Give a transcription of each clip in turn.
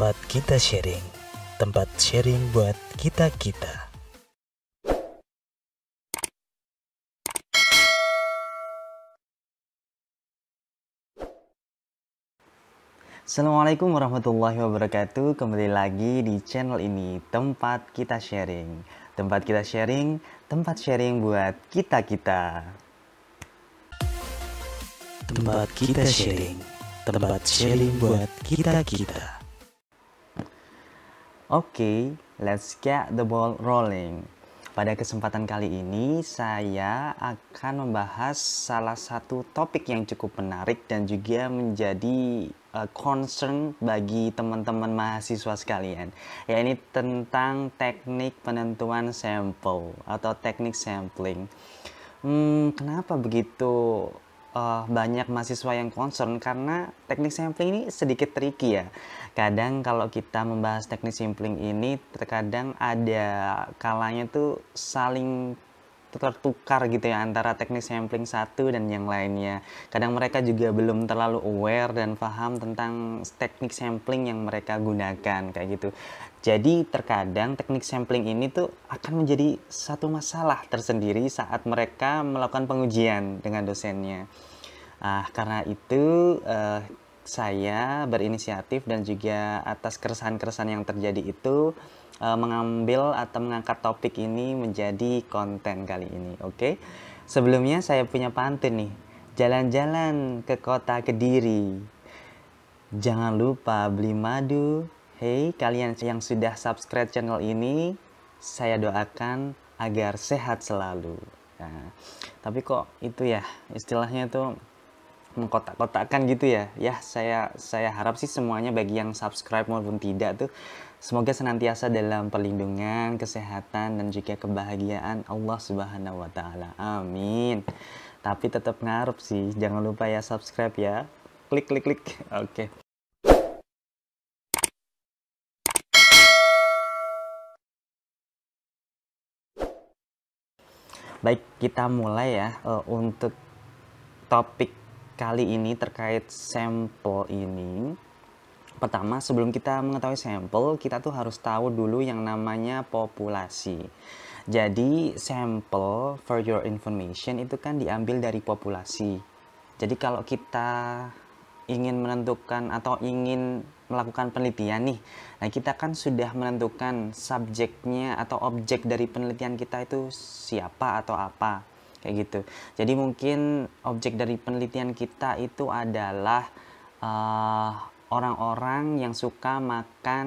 tempat kita sharing, tempat sharing buat kita-kita. Assalamualaikum warahmatullahi wabarakatuh Kembali lagi di channel ini Tempat kita sharing Tempat kita sharing Tempat sharing buat kita-kita Tempat kita sharing Tempat sharing buat kita-kita Oke, okay, let's get the ball rolling. Pada kesempatan kali ini, saya akan membahas salah satu topik yang cukup menarik dan juga menjadi uh, concern bagi teman-teman mahasiswa sekalian, yaitu tentang teknik penentuan sampel atau teknik sampling. Hmm, kenapa begitu uh, banyak mahasiswa yang concern? Karena teknik sampling ini sedikit tricky ya kadang kalau kita membahas teknik sampling ini terkadang ada kalanya tuh saling tertukar gitu ya antara teknik sampling satu dan yang lainnya. Kadang mereka juga belum terlalu aware dan paham tentang teknik sampling yang mereka gunakan kayak gitu. Jadi terkadang teknik sampling ini tuh akan menjadi satu masalah tersendiri saat mereka melakukan pengujian dengan dosennya. Ah, karena itu uh, saya berinisiatif dan juga atas keresahan-keresahan yang terjadi itu e, mengambil atau mengangkat topik ini menjadi konten kali ini. Oke. Okay? Sebelumnya saya punya pantun nih. Jalan-jalan ke kota Kediri. Jangan lupa beli madu. Hey, kalian yang sudah subscribe channel ini, saya doakan agar sehat selalu. Nah, tapi kok itu ya istilahnya tuh mengkotak-kotakkan gitu ya. Ya, saya saya harap sih semuanya bagi yang subscribe maupun tidak tuh semoga senantiasa dalam perlindungan, kesehatan dan juga kebahagiaan Allah Subhanahu wa taala. Amin. Tapi tetap ngarep sih, jangan lupa ya subscribe ya. Klik klik klik. Oke. Okay. Baik, kita mulai ya uh, untuk topik kali ini terkait sampel ini pertama sebelum kita mengetahui sampel kita tuh harus tahu dulu yang namanya populasi jadi sampel for your information itu kan diambil dari populasi jadi kalau kita ingin menentukan atau ingin melakukan penelitian nih nah kita kan sudah menentukan subjeknya atau objek dari penelitian kita itu siapa atau apa kayak gitu jadi mungkin objek dari penelitian kita itu adalah eh, orang-orang uh, yang suka makan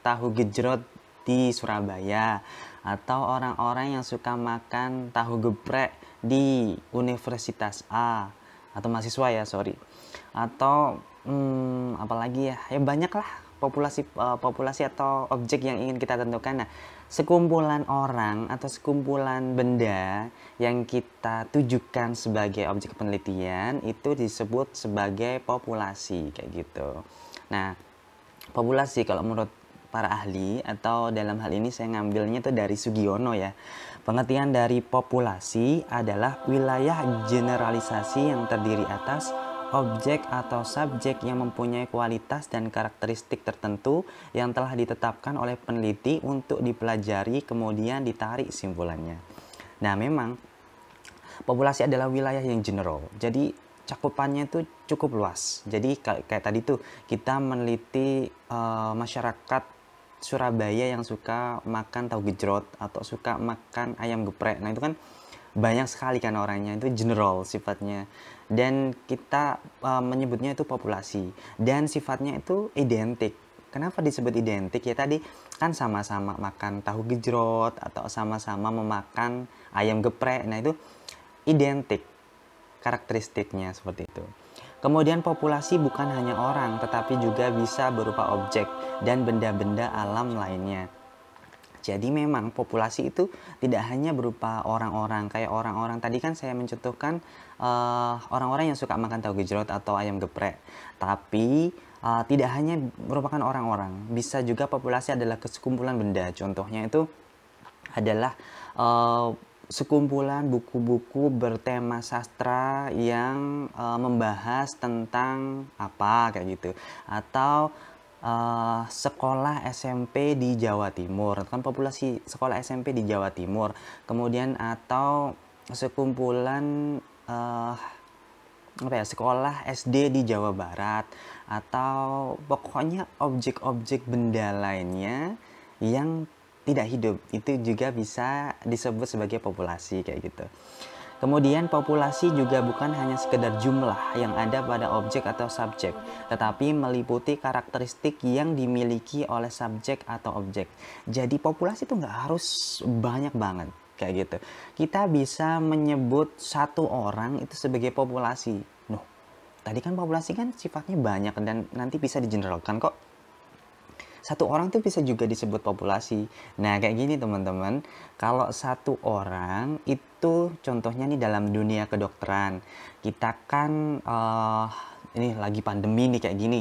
tahu gejrot di Surabaya atau orang-orang yang suka makan tahu geprek di Universitas A atau mahasiswa ya sorry atau hmm, apalagi ya ya banyak lah populasi uh, populasi atau objek yang ingin kita tentukan nah sekumpulan orang atau sekumpulan benda yang kita tujukan sebagai objek penelitian itu disebut sebagai populasi kayak gitu. Nah, populasi kalau menurut para ahli atau dalam hal ini saya ngambilnya itu dari Sugiono ya. Pengertian dari populasi adalah wilayah generalisasi yang terdiri atas objek atau subjek yang mempunyai kualitas dan karakteristik tertentu yang telah ditetapkan oleh peneliti untuk dipelajari kemudian ditarik simbolannya. Nah, memang populasi adalah wilayah yang general. Jadi cakupannya itu cukup luas. Jadi kayak, tadi tuh kita meneliti uh, masyarakat Surabaya yang suka makan tahu gejrot atau suka makan ayam geprek. Nah, itu kan banyak sekali kan orangnya itu general sifatnya dan kita uh, menyebutnya itu populasi dan sifatnya itu identik. Kenapa disebut identik ya tadi kan sama-sama makan tahu gejrot atau sama-sama memakan ayam geprek. Nah, itu identik karakteristiknya seperti itu. Kemudian populasi bukan hanya orang tetapi juga bisa berupa objek dan benda-benda alam lainnya. Jadi memang populasi itu tidak hanya berupa orang-orang kayak orang-orang tadi kan saya mencontohkan eh, orang-orang uh, yang suka makan tahu gejrot atau ayam geprek. Tapi uh, tidak hanya merupakan orang-orang, bisa juga populasi adalah kesekumpulan benda. Contohnya itu adalah uh, sekumpulan buku-buku bertema sastra yang uh, membahas tentang apa kayak gitu atau uh, sekolah SMP di Jawa Timur, kan populasi sekolah SMP di Jawa Timur, kemudian atau sekumpulan uh, apa ya sekolah SD di Jawa Barat atau pokoknya objek-objek benda lainnya yang tidak hidup itu juga bisa disebut sebagai populasi kayak gitu. Kemudian populasi juga bukan hanya sekedar jumlah yang ada pada objek atau subjek, tetapi meliputi karakteristik yang dimiliki oleh subjek atau objek. Jadi populasi itu nggak harus banyak banget kayak gitu. Kita bisa menyebut satu orang itu sebagai populasi. Nuh, tadi kan populasi kan sifatnya banyak dan nanti bisa digeneralkan kok. Satu orang itu bisa juga disebut populasi. Nah, kayak gini teman-teman. Kalau satu orang itu itu contohnya nih dalam dunia kedokteran. Kita kan uh, ini lagi pandemi nih kayak gini.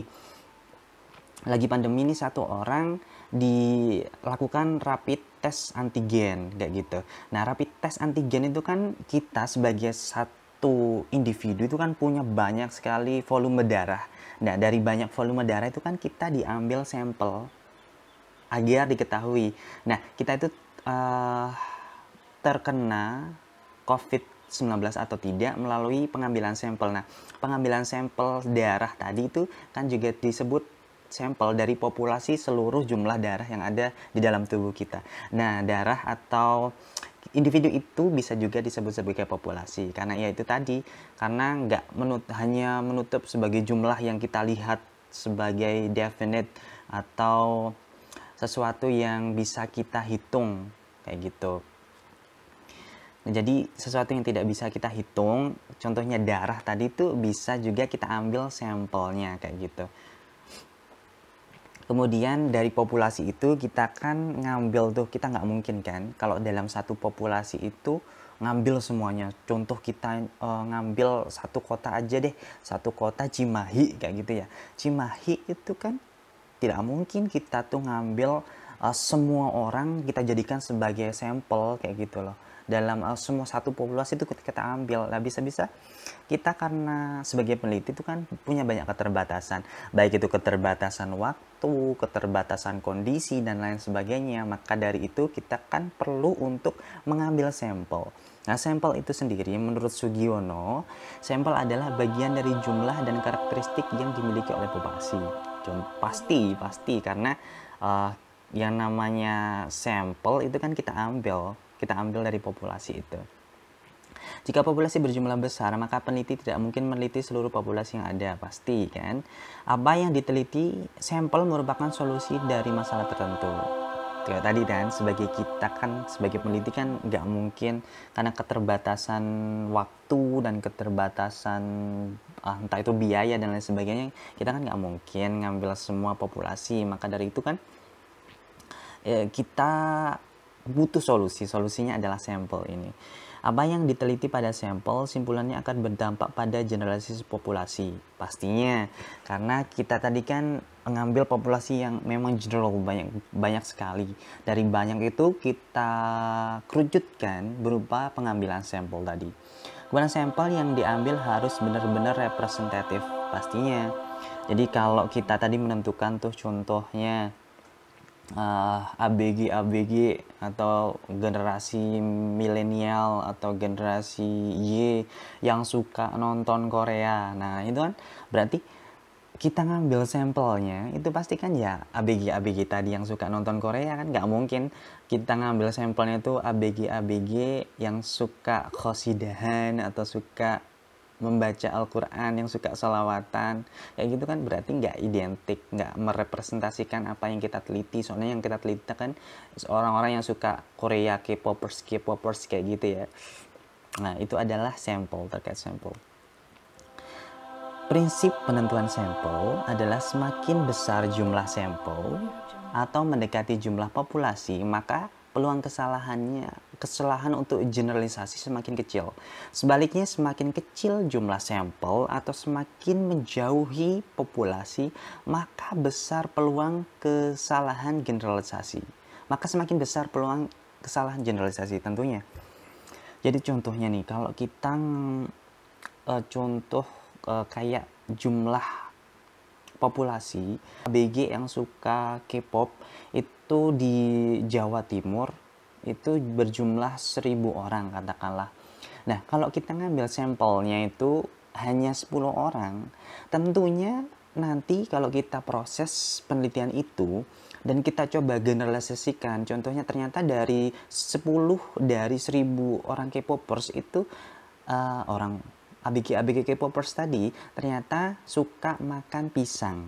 Lagi pandemi nih satu orang dilakukan rapid test antigen kayak gitu. Nah, rapid test antigen itu kan kita sebagai satu individu itu kan punya banyak sekali volume darah. Nah, dari banyak volume darah itu kan kita diambil sampel agar diketahui. Nah, kita itu uh, terkena COVID-19 atau tidak melalui pengambilan sampel. Nah, pengambilan sampel darah tadi itu kan juga disebut sampel dari populasi seluruh jumlah darah yang ada di dalam tubuh kita. Nah, darah atau individu itu bisa juga disebut sebagai populasi karena ya itu tadi karena nggak menut hanya menutup sebagai jumlah yang kita lihat sebagai definite atau sesuatu yang bisa kita hitung kayak gitu. Jadi sesuatu yang tidak bisa kita hitung, contohnya darah tadi itu bisa juga kita ambil sampelnya kayak gitu. Kemudian dari populasi itu kita kan ngambil tuh kita nggak mungkin kan kalau dalam satu populasi itu ngambil semuanya. Contoh kita e, ngambil satu kota aja deh, satu kota Cimahi kayak gitu ya. Cimahi itu kan tidak mungkin kita tuh ngambil e, semua orang kita jadikan sebagai sampel kayak gitu loh dalam eh, semua satu populasi itu kita, kita ambil lah bisa-bisa kita karena sebagai peneliti itu kan punya banyak keterbatasan baik itu keterbatasan waktu keterbatasan kondisi dan lain sebagainya maka dari itu kita kan perlu untuk mengambil sampel Nah, sampel itu sendiri menurut Sugiono, sampel adalah bagian dari jumlah dan karakteristik yang dimiliki oleh populasi. Pasti, pasti karena uh, yang namanya sampel itu kan kita ambil kita ambil dari populasi itu. Jika populasi berjumlah besar, maka peneliti tidak mungkin meneliti seluruh populasi yang ada, pasti kan? Apa yang diteliti, sampel merupakan solusi dari masalah tertentu. tadi dan sebagai kita kan sebagai peneliti kan nggak mungkin karena keterbatasan waktu dan keterbatasan ah, entah itu biaya dan lain sebagainya kita kan nggak mungkin ngambil semua populasi maka dari itu kan ya, kita butuh solusi. Solusinya adalah sampel ini. Apa yang diteliti pada sampel, simpulannya akan berdampak pada generasi populasi. Pastinya, karena kita tadi kan mengambil populasi yang memang general banyak banyak sekali. Dari banyak itu kita kerucutkan berupa pengambilan sampel tadi. Kemudian sampel yang diambil harus benar-benar representatif pastinya. Jadi kalau kita tadi menentukan tuh contohnya uh, ah, ABG ABG atau generasi milenial atau generasi Y yang suka nonton Korea. Nah, itu kan berarti kita ngambil sampelnya itu pasti kan ya ABG ABG tadi yang suka nonton Korea kan nggak mungkin kita ngambil sampelnya itu ABG ABG yang suka khosidahan atau suka membaca Al-Quran, yang suka salawatan, kayak gitu kan berarti nggak identik, nggak merepresentasikan apa yang kita teliti. Soalnya yang kita teliti kan orang-orang yang suka Korea, K-popers, K-popers kayak gitu ya. Nah, itu adalah sampel, terkait sampel. Prinsip penentuan sampel adalah semakin besar jumlah sampel atau mendekati jumlah populasi, maka peluang kesalahannya, kesalahan untuk generalisasi semakin kecil. Sebaliknya, semakin kecil jumlah sampel atau semakin menjauhi populasi, maka besar peluang kesalahan generalisasi. Maka semakin besar peluang kesalahan generalisasi tentunya. Jadi contohnya nih, kalau kita eh, contoh eh, kayak jumlah populasi ABG yang suka K-pop itu di Jawa Timur itu berjumlah seribu orang katakanlah. Nah, kalau kita ngambil sampelnya itu hanya 10 orang, tentunya nanti kalau kita proses penelitian itu dan kita coba generalisasikan, contohnya ternyata dari 10 dari 1000 orang K-popers itu uh, orang abg-abg K-popers tadi ternyata suka makan pisang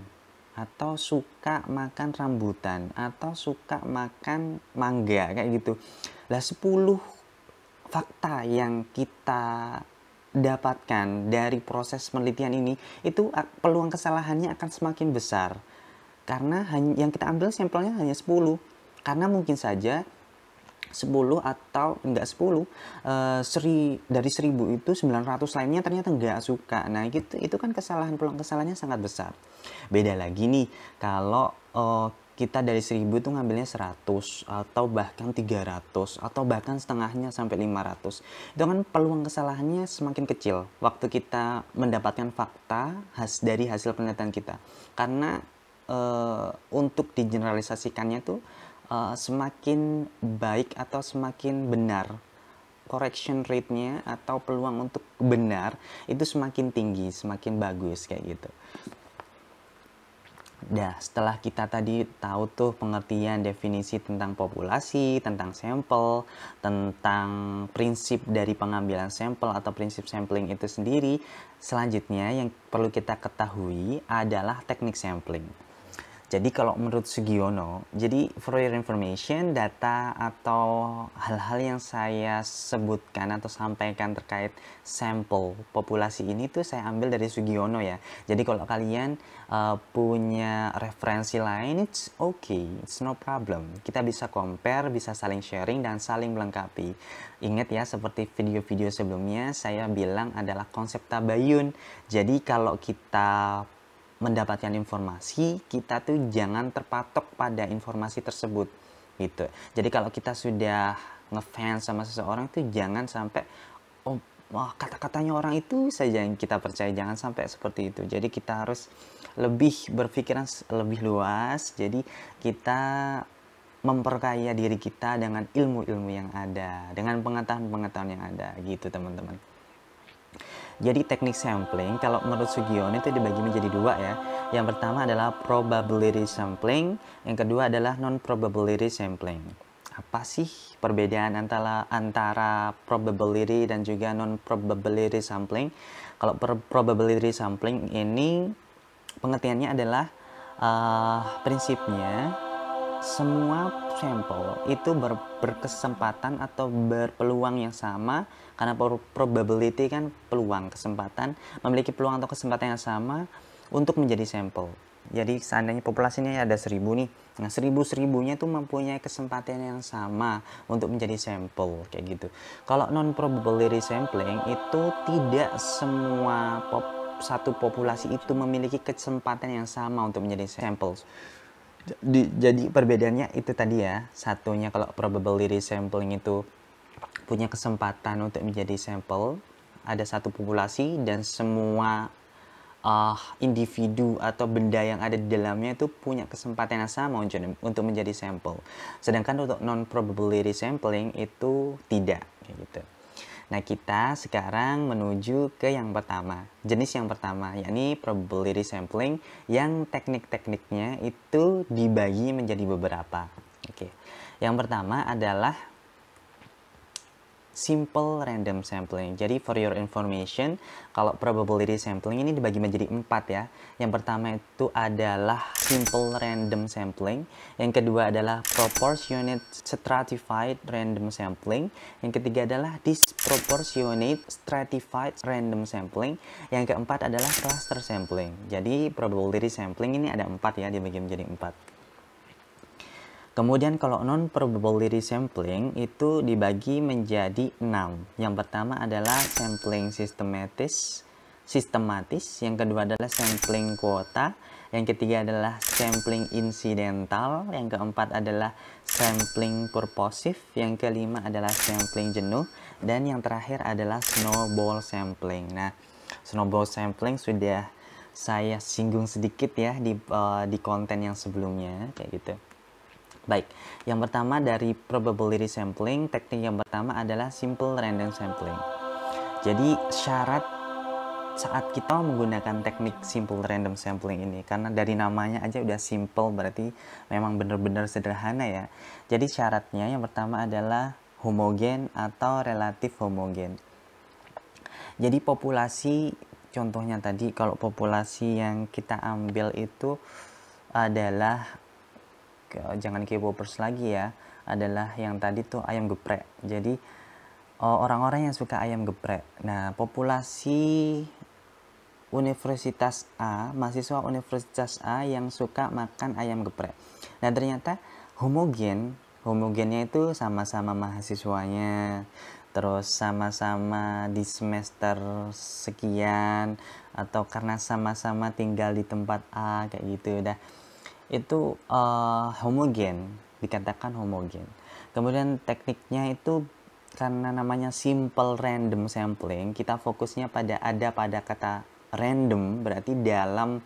atau suka makan rambutan atau suka makan mangga kayak gitu. Lah 10 fakta yang kita dapatkan dari proses penelitian ini itu peluang kesalahannya akan semakin besar. Karena yang kita ambil sampelnya hanya 10. Karena mungkin saja 10 atau enggak 10 uh, eh, seri dari 1000 itu 900 lainnya ternyata enggak suka. Nah, gitu itu kan kesalahan peluang kesalahannya sangat besar. Beda lagi nih kalau uh, kita dari 1000 itu ngambilnya 100 atau bahkan 300 atau bahkan setengahnya sampai 500. Itu kan peluang kesalahannya semakin kecil waktu kita mendapatkan fakta has dari hasil penelitian kita. Karena uh, untuk digeneralisasikannya tuh uh, semakin baik atau semakin benar correction rate-nya atau peluang untuk benar itu semakin tinggi, semakin bagus kayak gitu. Nah setelah kita tadi tahu tuh pengertian definisi tentang populasi, tentang sampel, tentang prinsip dari pengambilan sampel atau prinsip sampling itu sendiri, selanjutnya yang perlu kita ketahui adalah teknik sampling. Jadi kalau menurut Sugiono, jadi for your information, data atau hal-hal yang saya sebutkan atau sampaikan terkait sampel populasi ini tuh saya ambil dari Sugiono ya. Jadi kalau kalian uh, punya referensi lain, it's okay, it's no problem. Kita bisa compare, bisa saling sharing dan saling melengkapi. Ingat ya, seperti video-video sebelumnya saya bilang adalah konsep tabayun. Jadi kalau kita mendapatkan informasi, kita tuh jangan terpatok pada informasi tersebut gitu. Jadi kalau kita sudah ngefans sama seseorang tuh jangan sampai oh kata-katanya orang itu saja yang kita percaya jangan sampai seperti itu jadi kita harus lebih berpikiran lebih luas jadi kita memperkaya diri kita dengan ilmu-ilmu yang ada dengan pengetahuan-pengetahuan yang ada gitu teman-teman jadi teknik sampling kalau menurut Sugiono itu dibagi menjadi dua ya. Yang pertama adalah probability sampling, yang kedua adalah non probability sampling. Apa sih perbedaan antara antara probability dan juga non probability sampling? Kalau probability sampling ini pengertiannya adalah uh, prinsipnya semua sampel itu ber, berkesempatan atau berpeluang yang sama karena probability kan peluang kesempatan memiliki peluang atau kesempatan yang sama untuk menjadi sampel jadi seandainya populasinya ada seribu nih nah seribu seribunya itu mempunyai kesempatan yang sama untuk menjadi sampel kayak gitu kalau non probability sampling itu tidak semua pop, satu populasi itu memiliki kesempatan yang sama untuk menjadi sampel jadi perbedaannya itu tadi ya satunya kalau probability sampling itu punya kesempatan untuk menjadi sampel ada satu populasi dan semua uh, individu atau benda yang ada di dalamnya itu punya kesempatan yang sama untuk, menjadi sampel. Sedangkan untuk non probability sampling itu tidak gitu. Nah, kita sekarang menuju ke yang pertama, jenis yang pertama, yakni probability sampling yang teknik-tekniknya itu dibagi menjadi beberapa. Oke. Okay. Yang pertama adalah simple random sampling. Jadi for your information, kalau probability sampling ini dibagi menjadi empat ya. Yang pertama itu adalah simple random sampling. Yang kedua adalah proportionate stratified random sampling. Yang ketiga adalah disproportionate stratified random sampling. Yang keempat adalah cluster sampling. Jadi probability sampling ini ada empat ya, dibagi menjadi empat. Kemudian kalau non-probability sampling itu dibagi menjadi enam. Yang pertama adalah sampling sistematis, sistematis. Yang kedua adalah sampling kuota. Yang ketiga adalah sampling insidental. Yang keempat adalah sampling purposif. Yang kelima adalah sampling jenuh. Dan yang terakhir adalah snowball sampling. Nah, snowball sampling sudah saya singgung sedikit ya di, uh, di konten yang sebelumnya kayak gitu. Baik, yang pertama dari probability sampling, teknik yang pertama adalah simple random sampling. Jadi syarat saat kita menggunakan teknik simple random sampling ini, karena dari namanya aja udah simple berarti memang benar-benar sederhana ya. Jadi syaratnya yang pertama adalah homogen atau relatif homogen. Jadi populasi contohnya tadi kalau populasi yang kita ambil itu adalah Oh, jangan K-popers lagi ya adalah yang tadi tuh ayam geprek. Jadi oh, orang-orang yang suka ayam geprek. Nah, populasi Universitas A, mahasiswa Universitas A yang suka makan ayam geprek. Nah, ternyata homogen, homogennya itu sama-sama mahasiswanya, terus sama-sama di semester sekian atau karena sama-sama tinggal di tempat A kayak gitu udah itu uh, homogen dikatakan homogen kemudian tekniknya itu karena namanya simple random sampling kita fokusnya pada ada pada kata random berarti dalam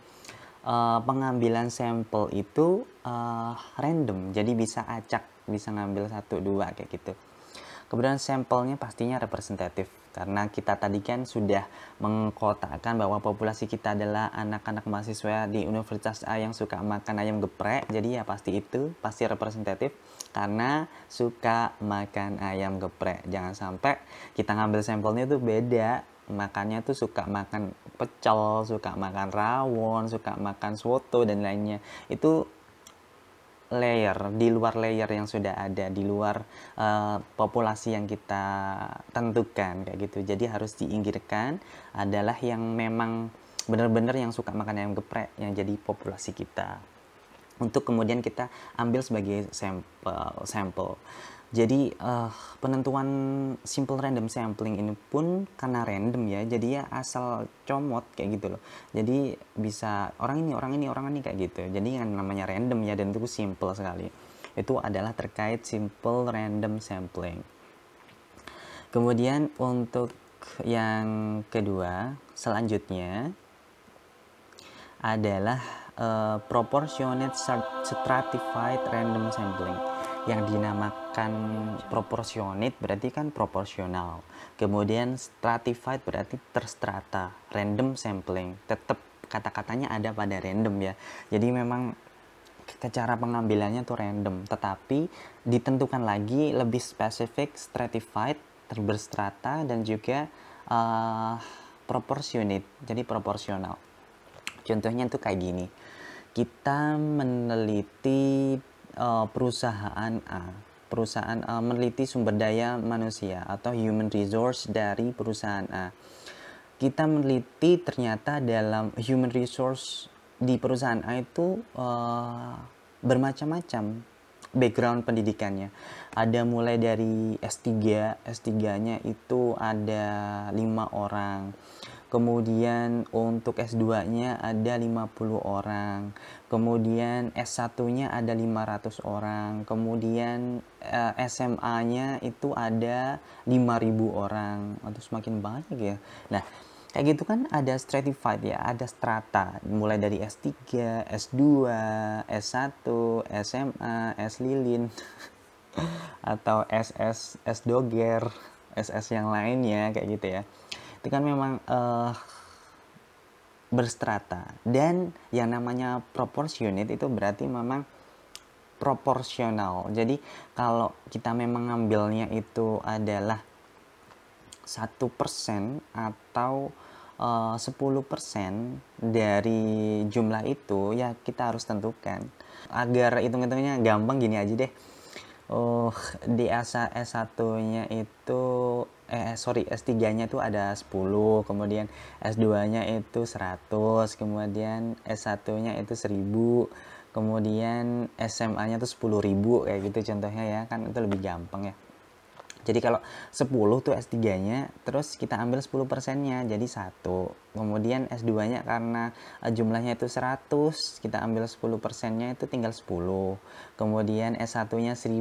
uh, pengambilan sampel itu uh, random jadi bisa acak bisa ngambil satu dua kayak gitu Kemudian sampelnya pastinya representatif karena kita tadi kan sudah mengkotakkan bahwa populasi kita adalah anak-anak mahasiswa di Universitas A yang suka makan ayam geprek. Jadi ya pasti itu pasti representatif karena suka makan ayam geprek. Jangan sampai kita ngambil sampelnya itu beda makannya tuh suka makan pecel, suka makan rawon, suka makan soto dan lainnya. Itu layer di luar layer yang sudah ada di luar uh, populasi yang kita tentukan kayak gitu jadi harus diinggirkan adalah yang memang benar-benar yang suka makan ayam geprek yang jadi populasi kita untuk kemudian kita ambil sebagai sampel sampel jadi uh, penentuan simple random sampling ini pun karena random ya, jadi ya asal comot kayak gitu loh. Jadi bisa orang ini, orang ini, orang ini kayak gitu. Jadi yang namanya random ya dan itu simple sekali. Itu adalah terkait simple random sampling. Kemudian untuk yang kedua selanjutnya adalah uh, proportionate stratified random sampling yang dinamakan proporsionit berarti kan proporsional kemudian stratified berarti terstrata random sampling tetap kata-katanya ada pada random ya jadi memang cara pengambilannya tuh random tetapi ditentukan lagi lebih spesifik stratified terberstrata dan juga uh, eh, proporsionate jadi proporsional contohnya tuh kayak gini kita meneliti uh, perusahaan A, perusahaan A meneliti sumber daya manusia atau human resource dari perusahaan A. Kita meneliti ternyata dalam human resource di perusahaan A itu uh, bermacam-macam background pendidikannya. Ada mulai dari S3, S3-nya itu ada lima orang kemudian untuk S2-nya ada 50 orang, kemudian S1-nya ada 500 orang, kemudian eh, SMA-nya itu ada 5000 orang, atau semakin banyak ya. Nah, kayak gitu kan ada stratified ya, ada strata, mulai dari S3, S2, S1, SMA, S lilin atau SS S doger, SS yang lainnya kayak gitu ya itu kan memang uh, berstrata dan yang namanya proporsionate itu berarti memang proporsional jadi kalau kita memang ngambilnya itu adalah satu persen atau eh, sepuluh persen dari jumlah itu ya kita harus tentukan agar hitung-hitungnya gampang gini aja deh uh, di S1 nya itu eh sorry S3-nya itu ada 10, kemudian S2-nya itu 100, kemudian S1-nya itu 1000, kemudian SMA-nya itu 10.000 kayak gitu contohnya ya, kan itu lebih gampang ya. Jadi kalau 10 tuh S3-nya, terus kita ambil 10 persennya, jadi satu. Kemudian S2-nya karena eh, jumlahnya itu 100, kita ambil 10 persennya itu tinggal 10. Kemudian S1-nya 1000,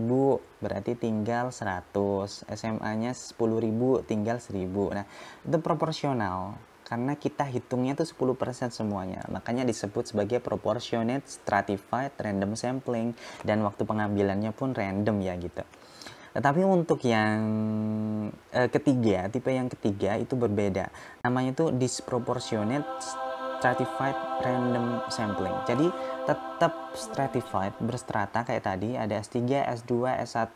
berarti tinggal 100. SMA-nya 10.000, tinggal 1000. Nah, itu proporsional karena kita hitungnya tuh 10% semuanya. Makanya disebut sebagai proportionate stratified random sampling dan waktu pengambilannya pun random ya gitu. Tetapi untuk yang e, ketiga, tipe yang ketiga itu berbeda. Namanya itu disproportionate stratified random sampling. Jadi tetap stratified berstrata kayak tadi ada S3, S2, S1,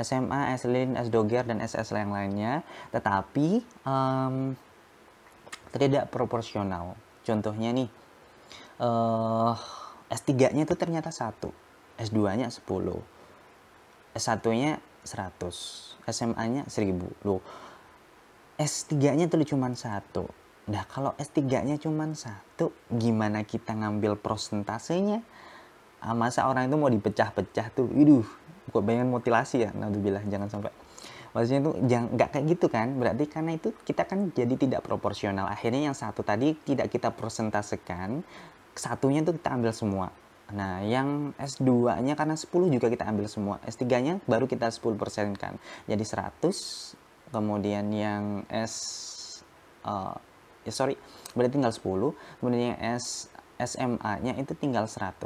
SMA, S-Lin, S-Doger dan SS yang lainnya, tetapi um, tidak proporsional. Contohnya nih uh, eh, S3-nya itu ternyata satu, S2-nya 10. S1-nya 100 SMA-nya 1000 loh S3-nya tuh cuma satu Nah kalau S3-nya cuma satu, gimana kita ngambil prosentasenya? Ah, masa orang itu mau dipecah-pecah tuh, iduh, gue pengen mutilasi ya, nah bilang jangan sampai. Maksudnya itu nggak kayak gitu kan, berarti karena itu kita kan jadi tidak proporsional. Akhirnya yang satu tadi tidak kita persentasekan, satunya itu kita ambil semua. Nah, yang S2-nya karena 10 juga kita ambil semua. S3-nya baru kita 10% kan. Jadi 100. Kemudian yang S uh, ya sorry, berarti tinggal 10. Kemudian yang S SMA-nya itu tinggal 100.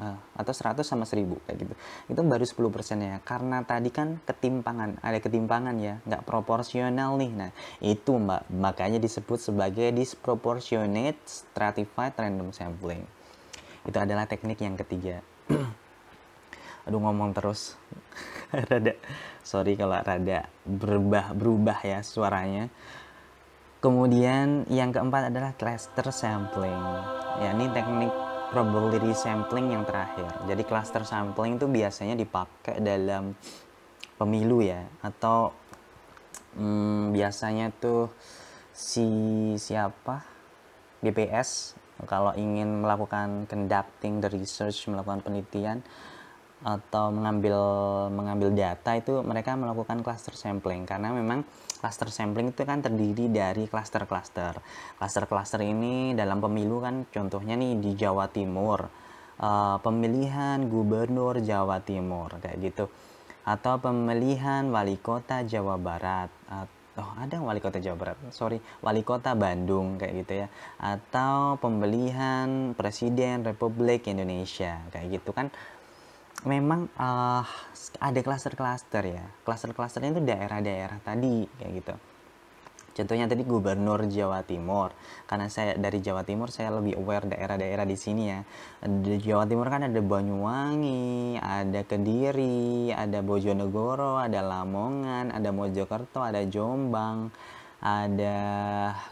Uh, eh, atau 100 sama 1000 kayak gitu. Itu baru 10 persennya. Karena tadi kan ketimpangan, ada ketimpangan ya, nggak proporsional nih. Nah, itu mbak, makanya disebut sebagai disproportionate stratified random sampling itu adalah teknik yang ketiga aduh ngomong terus rada sorry kalau rada berubah berubah ya suaranya kemudian yang keempat adalah cluster sampling ya ini teknik probability sampling yang terakhir jadi cluster sampling itu biasanya dipakai dalam pemilu ya atau hmm, biasanya tuh si siapa GPS kalau ingin melakukan conducting the research melakukan penelitian atau mengambil mengambil data itu mereka melakukan cluster sampling karena memang cluster sampling itu kan terdiri dari cluster-cluster. Cluster-cluster ini dalam pemilu kan contohnya nih di Jawa Timur uh, pemilihan gubernur Jawa Timur kayak gitu atau pemilihan wali kota Jawa Barat oh ada wali kota Jawa Barat sorry wali kota Bandung kayak gitu ya atau pembelian presiden Republik Indonesia kayak gitu kan memang uh, ada klaster-klaster ya klaster-klasternya itu daerah-daerah tadi kayak gitu Contohnya tadi Gubernur Jawa Timur, karena saya dari Jawa Timur saya lebih aware daerah-daerah di sini ya. Di Jawa Timur kan ada Banyuwangi, ada Kediri, ada Bojonegoro, ada Lamongan, ada Mojokerto, ada Jombang, ada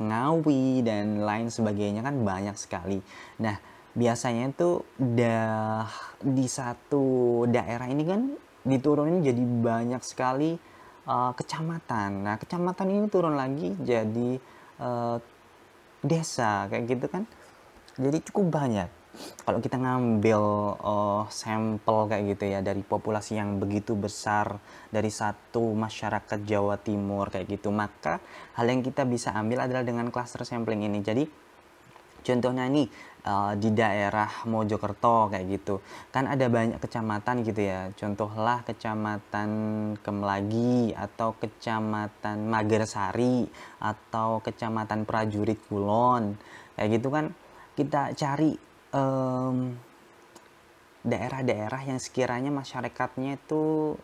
Ngawi dan lain sebagainya kan banyak sekali. Nah biasanya itu dah di satu daerah ini kan diturunin jadi banyak sekali uh, kecamatan. Nah, kecamatan ini turun lagi jadi uh, desa kayak gitu kan. Jadi cukup banyak. Kalau kita ngambil uh, sampel kayak gitu ya dari populasi yang begitu besar dari satu masyarakat Jawa Timur kayak gitu, maka hal yang kita bisa ambil adalah dengan cluster sampling ini. Jadi contohnya ini uh, di daerah Mojokerto kayak gitu kan ada banyak kecamatan gitu ya contohlah kecamatan Kemlagi atau kecamatan Magersari atau kecamatan Prajurit Kulon kayak gitu kan kita cari daerah daerah-daerah yang sekiranya masyarakatnya itu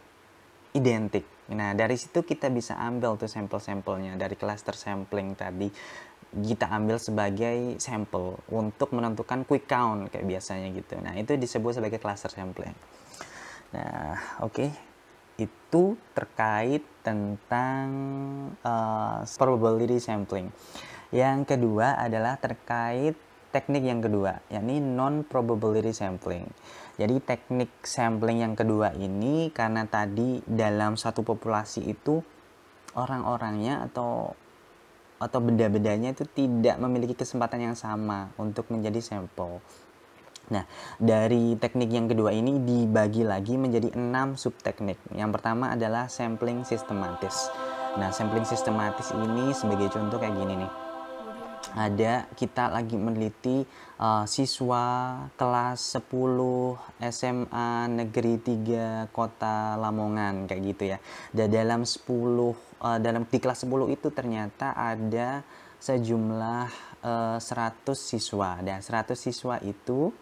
identik Nah, dari situ kita bisa ambil tuh sampel-sampelnya dari cluster sampling tadi kita ambil sebagai sampel untuk menentukan quick count kayak biasanya gitu. Nah, itu disebut sebagai cluster sampling. Nah, oke. Okay. Itu terkait tentang uh, probability sampling. Yang kedua adalah terkait teknik yang kedua, yakni non probability sampling. Jadi teknik sampling yang kedua ini karena tadi dalam satu populasi itu orang-orangnya atau atau benda-bendanya itu tidak memiliki kesempatan yang sama untuk menjadi sampel. Nah, dari teknik yang kedua ini dibagi lagi menjadi enam subteknik. Yang pertama adalah sampling sistematis. Nah, sampling sistematis ini sebagai contoh kayak gini nih ada kita lagi meneliti uh, siswa kelas 10 SMA Negeri 3 Kota Lamongan kayak gitu ya. Dan dalam 10 uh, eh, dalam di kelas 10 itu ternyata ada sejumlah uh, eh, 100 siswa dan 100 siswa itu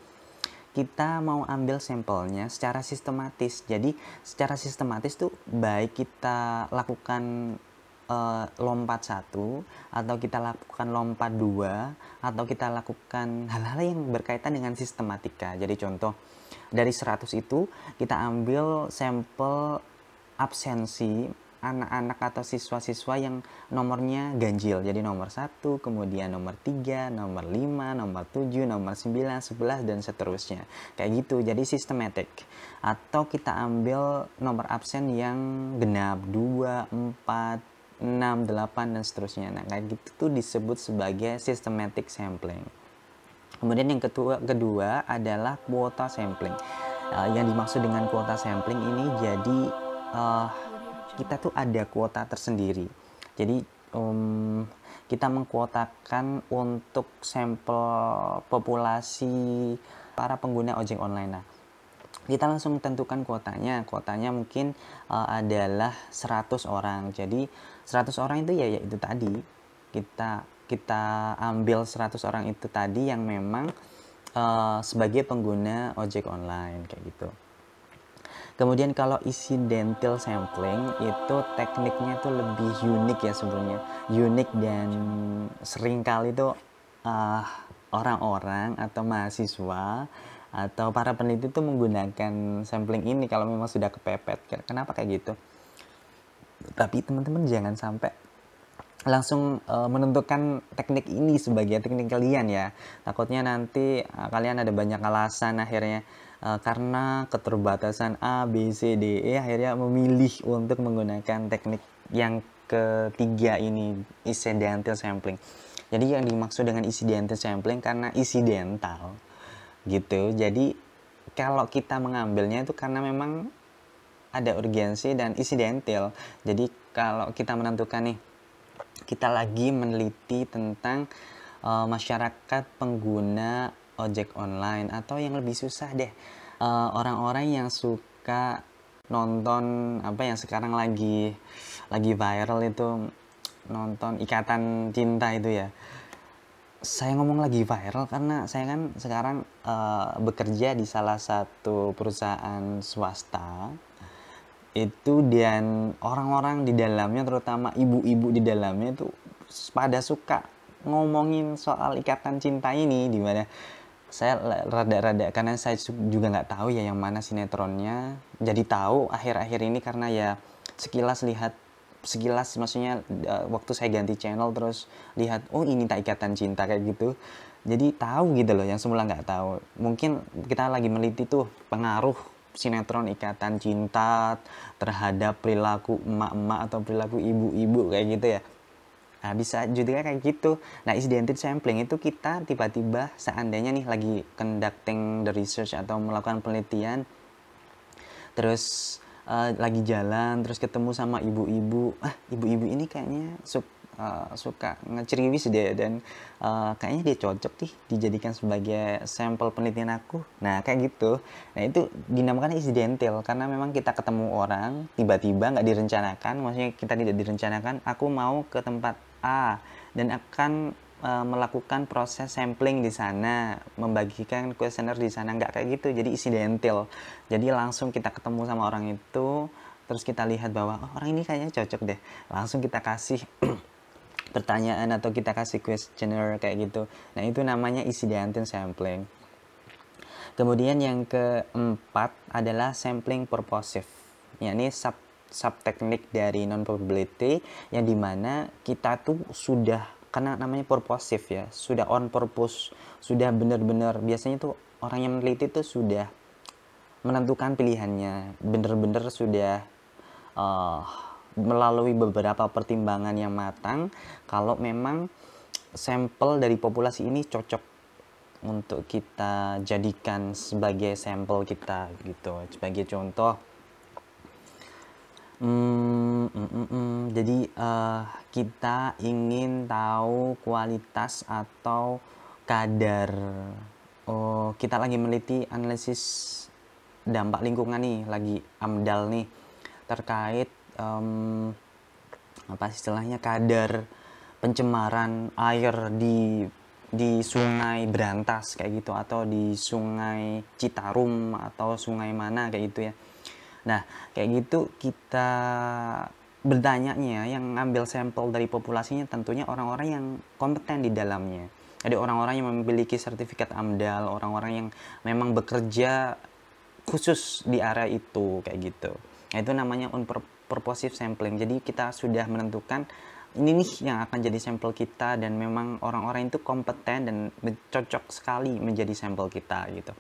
kita mau ambil sampelnya secara sistematis. Jadi secara sistematis tuh baik kita lakukan Eh, lompat satu atau kita lakukan lompat dua atau kita lakukan hal-hal yang berkaitan dengan sistematika. Jadi contoh dari 100 itu kita ambil sampel absensi anak-anak atau siswa-siswa yang nomornya ganjil. Jadi nomor satu kemudian nomor tiga nomor lima nomor tujuh nomor sembilan sebelas dan seterusnya. Kayak gitu, jadi sistematik. Atau kita ambil nomor absen yang genap dua empat 6, 8, dan seterusnya. Nah, kayak gitu tuh disebut sebagai systematic sampling. Kemudian yang kedua, kedua adalah kuota sampling. Uh, yang dimaksud dengan kuota sampling ini jadi uh, kita tuh ada kuota tersendiri. Jadi um, kita mengkuotakan untuk sampel populasi para pengguna ojek online. Nah, kita langsung tentukan kuotanya. Kuotanya mungkin uh, adalah 100 orang. Jadi 100 orang itu ya, ya itu tadi kita kita ambil 100 orang itu tadi yang memang uh, sebagai pengguna ojek online kayak gitu. Kemudian kalau isi dental sampling itu tekniknya tuh lebih unik ya sebenarnya. Unik dan seringkali itu uh, eh, orang-orang atau mahasiswa atau para peneliti itu menggunakan sampling ini kalau memang sudah kepepet. Kenapa kayak gitu? tapi teman-teman jangan sampai langsung uh, menentukan teknik ini sebagai teknik kalian ya takutnya nanti uh, kalian ada banyak alasan akhirnya uh, karena keterbatasan A B C D E akhirnya memilih untuk menggunakan teknik yang ketiga ini incidental sampling jadi yang dimaksud dengan incidental sampling karena incidental gitu jadi kalau kita mengambilnya itu karena memang ada urgensi dan insidental. Jadi kalau kita menentukan nih, kita lagi meneliti tentang uh, masyarakat pengguna ojek online atau yang lebih susah deh eh, orang-orang uh, yang suka nonton apa yang sekarang lagi lagi viral itu nonton ikatan cinta itu ya saya ngomong lagi viral karena saya kan sekarang uh, bekerja di salah satu perusahaan swasta itu dan orang-orang di dalamnya terutama ibu-ibu di dalamnya itu pada suka ngomongin soal ikatan cinta ini di mana saya rada-rada karena saya juga nggak tahu ya yang mana sinetronnya jadi tahu akhir-akhir ini karena ya sekilas lihat sekilas maksudnya eh, waktu saya ganti channel terus lihat oh ini tak ikatan cinta kayak gitu jadi tahu gitu loh yang semula nggak tahu mungkin kita lagi meliti tuh pengaruh sinetron ikatan cinta terhadap perilaku emak-emak atau perilaku ibu-ibu kayak gitu ya nah, bisa juga kayak gitu nah incident sampling itu kita tiba-tiba seandainya nih lagi conducting the research atau melakukan penelitian terus uh, lagi jalan terus ketemu sama ibu-ibu ah ibu-ibu ini kayaknya uh, suka ngeceriwis dia dan uh, kayaknya dia cocok sih dijadikan sebagai sampel penelitian aku nah kayak gitu nah itu dinamakan insidental karena memang kita ketemu orang tiba-tiba nggak direncanakan maksudnya kita tidak direncanakan aku mau ke tempat A dan akan eh, melakukan proses sampling di sana, membagikan kuesioner di sana, nggak kayak gitu. Jadi insidental. Jadi langsung kita ketemu sama orang itu, terus kita lihat bahwa oh, orang ini kayaknya cocok deh. Langsung kita kasih pertanyaan atau kita kasih questioner kayak gitu. Nah, itu namanya isi sampling. Kemudian yang keempat adalah sampling purposive, Ini sub sub teknik dari non-probability yang dimana kita tuh sudah karena namanya purposive ya, sudah on purpose, sudah benar-benar biasanya tuh orang yang meneliti tuh sudah menentukan pilihannya, benar-benar sudah uh, melalui beberapa pertimbangan yang matang kalau memang sampel dari populasi ini cocok untuk kita jadikan sebagai sampel kita gitu sebagai contoh hmm, mm, mm, mm. jadi uh, kita ingin tahu kualitas atau kadar oh kita lagi meneliti analisis dampak lingkungan nih lagi amdal nih terkait um, apa istilahnya kadar pencemaran air di di sungai Berantas kayak gitu atau di sungai Citarum atau sungai mana kayak gitu ya. Nah, kayak gitu kita bertanya bertanyanya ya, yang ngambil sampel dari populasinya tentunya orang-orang yang kompeten di dalamnya. Jadi orang-orang yang memiliki sertifikat AMDAL, orang-orang yang memang bekerja khusus di area itu kayak gitu. Nah, itu namanya unper purposive sampling. Jadi kita sudah menentukan ini nih yang akan jadi sampel kita dan memang orang-orang itu kompeten dan cocok sekali menjadi sampel kita gitu.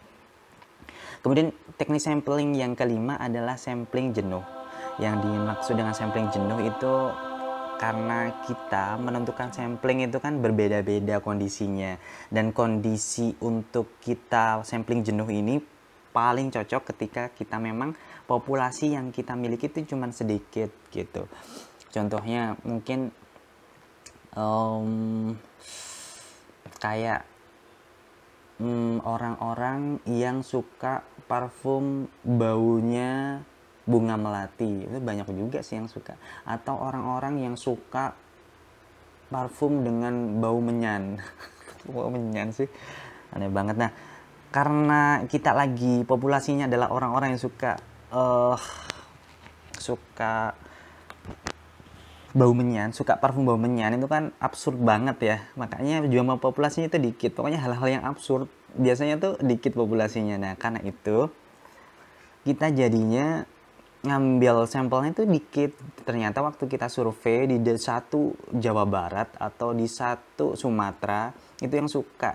Kemudian teknik sampling yang kelima adalah sampling jenuh. Yang dimaksud dengan sampling jenuh itu karena kita menentukan sampling itu kan berbeda-beda kondisinya dan kondisi untuk kita sampling jenuh ini paling cocok ketika kita memang populasi yang kita miliki itu cuma sedikit gitu contohnya mungkin um, kayak mm, orang-orang um, yang suka parfum baunya bunga melati itu banyak juga sih yang suka atau orang-orang yang suka parfum dengan bau menyan bau menyan sih aneh banget nah karena kita lagi populasinya adalah orang-orang yang suka uh, suka bau menyan, suka parfum bau menyan itu kan absurd banget ya. Makanya jumlah populasinya itu dikit. Pokoknya hal-hal yang absurd biasanya tuh dikit populasinya. Nah, karena itu kita jadinya ngambil sampelnya itu dikit. Ternyata waktu kita survei di satu Jawa Barat atau di satu Sumatera itu yang suka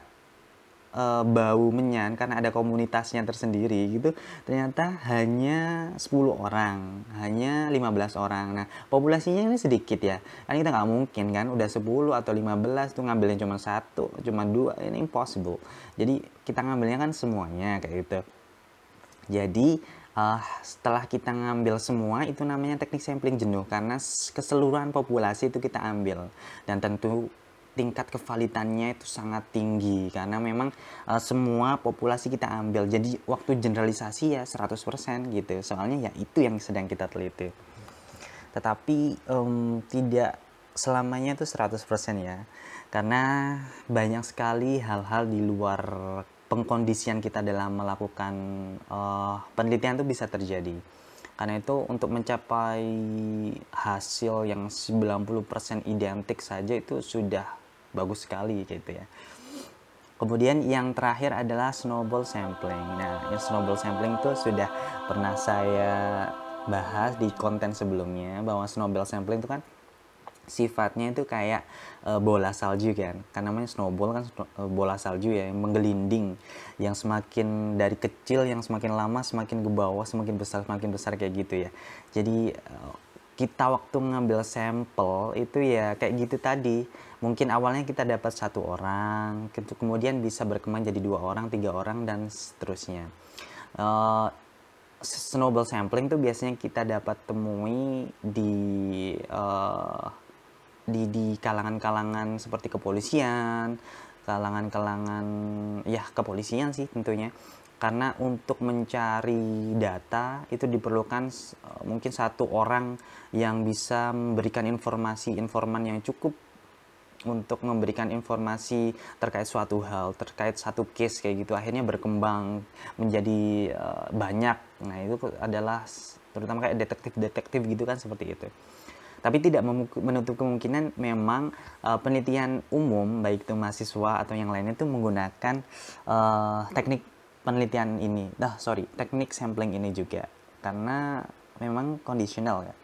uh, bau menyan karena ada komunitasnya tersendiri gitu ternyata hanya 10 orang hanya 15 orang nah populasinya ini sedikit ya kan kita nggak mungkin kan udah 10 atau 15 tuh ngambilnya cuma satu cuma dua ini impossible jadi kita ngambilnya kan semuanya kayak gitu jadi uh, setelah kita ngambil semua itu namanya teknik sampling jenuh karena keseluruhan populasi itu kita ambil dan tentu tingkat kevalitannya itu sangat tinggi karena memang uh, semua populasi kita ambil jadi waktu generalisasi ya 100% gitu soalnya ya itu yang sedang kita teliti tetapi um, tidak selamanya itu 100% ya karena banyak sekali hal-hal di luar pengkondisian kita dalam melakukan uh, penelitian itu bisa terjadi karena itu untuk mencapai hasil yang 90% identik saja itu sudah bagus sekali gitu ya Kemudian yang terakhir adalah snowball sampling. Nah, yang snowball sampling itu sudah pernah saya bahas di konten sebelumnya bahwa snowball sampling itu kan sifatnya itu kayak e, bola salju kan karena namanya snowball kan e, bola salju ya yang menggelinding yang semakin dari kecil yang semakin lama semakin ke bawah semakin besar semakin besar kayak gitu ya jadi e, kita waktu ngambil sampel itu ya kayak gitu tadi mungkin awalnya kita dapat satu orang kemudian bisa berkembang jadi dua orang tiga orang dan seterusnya uh, snowball sampling tuh biasanya kita dapat temui di uh, di di kalangan-kalangan seperti kepolisian kalangan-kalangan ya kepolisian sih tentunya karena untuk mencari data itu diperlukan mungkin satu orang yang bisa memberikan informasi informan yang cukup untuk memberikan informasi terkait suatu hal, terkait satu case kayak gitu akhirnya berkembang menjadi uh, banyak. Nah, itu adalah terutama kayak detektif-detektif gitu kan seperti itu. Tapi tidak menutup kemungkinan memang uh, penelitian umum baik itu mahasiswa atau yang lainnya itu menggunakan uh, teknik penelitian ini. Nah, sorry, teknik sampling ini juga karena memang kondisional ya.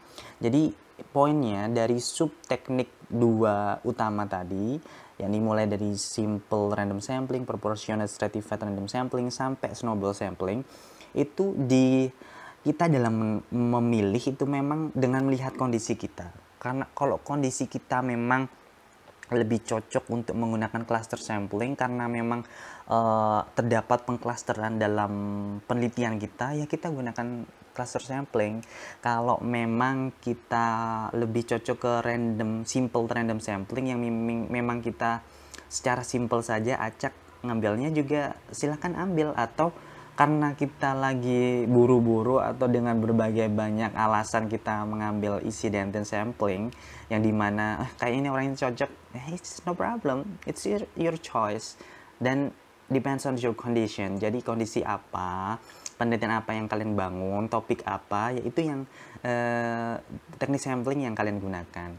Jadi poinnya dari sub teknik dua utama tadi yakni mulai dari simple random sampling, proportional stratified random sampling sampai snowball sampling itu di kita dalam memilih itu memang dengan melihat kondisi kita. Karena kalau kondisi kita memang lebih cocok untuk menggunakan cluster sampling karena memang uh, terdapat pengklasteran dalam penelitian kita ya kita gunakan cluster sampling kalau memang kita lebih cocok ke random simple random sampling yang memang kita secara simple saja acak ngambilnya juga silahkan ambil atau karena kita lagi buru-buru atau dengan berbagai banyak alasan kita mengambil isi dentin sampling yang dimana eh, ah, kayak ini orang yang cocok eh, it's no problem it's your, your choice dan depends on your condition jadi kondisi apa penelitian apa yang kalian bangun, topik apa, yaitu yang eh, teknik sampling yang kalian gunakan.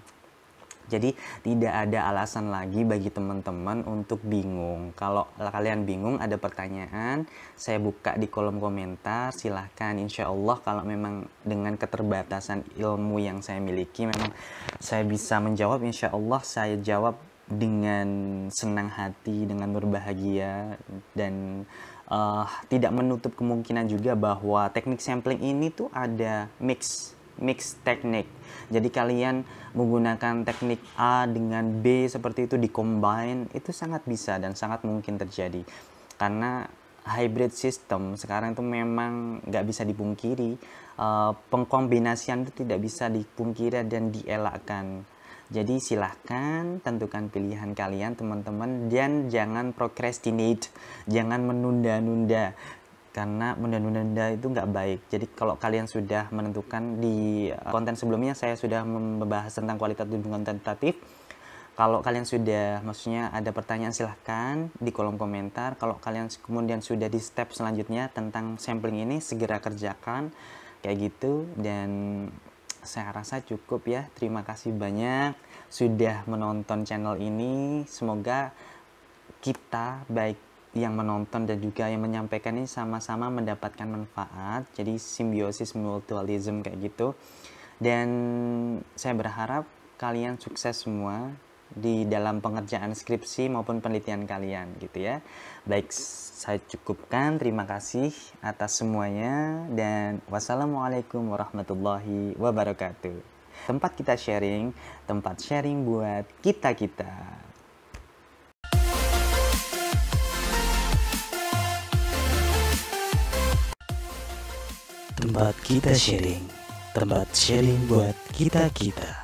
Jadi tidak ada alasan lagi bagi teman-teman untuk bingung. Kalau kalian bingung ada pertanyaan, saya buka di kolom komentar. Silahkan, insya Allah kalau memang dengan keterbatasan ilmu yang saya miliki, memang saya bisa menjawab. Insya Allah saya jawab dengan senang hati, dengan berbahagia dan uh, tidak menutup kemungkinan juga bahwa teknik sampling ini tuh ada mix mix teknik. Jadi kalian menggunakan teknik A dengan B seperti itu di combine itu sangat bisa dan sangat mungkin terjadi. Karena hybrid system sekarang itu memang nggak bisa dipungkiri uh, pengkombinasian itu tidak bisa dipungkiri dan dielakkan jadi silahkan tentukan pilihan kalian teman-teman dan jangan procrastinate, jangan menunda-nunda karena menunda-nunda itu nggak baik. Jadi kalau kalian sudah menentukan di eh, konten sebelumnya saya sudah membahas tentang kualitas dan kuantitatif. Kalau kalian sudah, maksudnya ada pertanyaan silahkan di kolom komentar. Kalau kalian kemudian sudah di step selanjutnya tentang sampling ini, segera kerjakan kayak gitu dan saya rasa cukup ya. Terima kasih banyak sudah menonton channel ini. Semoga kita baik yang menonton dan juga yang menyampaikan ini sama-sama mendapatkan manfaat. Jadi simbiosis mutualism kayak gitu. Dan saya berharap kalian sukses semua di dalam pengerjaan skripsi maupun penelitian kalian gitu ya. Baik, saya cukupkan. Terima kasih atas semuanya dan wassalamualaikum warahmatullahi wabarakatuh. Tempat kita sharing, tempat sharing buat kita-kita. Tempat kita sharing, tempat sharing buat kita-kita.